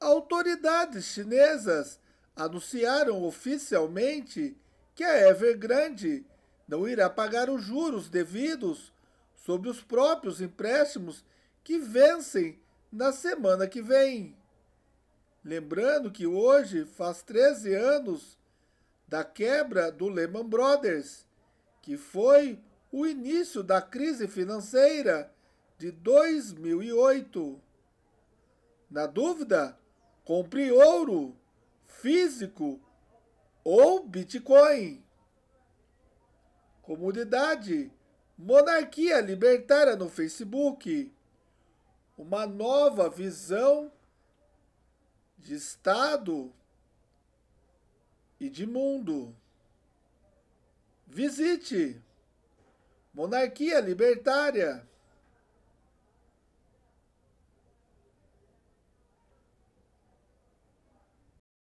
autoridades chinesas anunciaram oficialmente que a Evergrande não irá pagar os juros devidos sobre os próprios empréstimos que vencem na semana que vem. Lembrando que hoje faz 13 anos da quebra do Lehman Brothers, que foi o início da crise financeira de 2008. Na dúvida, Compre ouro físico ou Bitcoin. Comunidade Monarquia Libertária no Facebook. Uma nova visão de Estado e de mundo. Visite Monarquia Libertária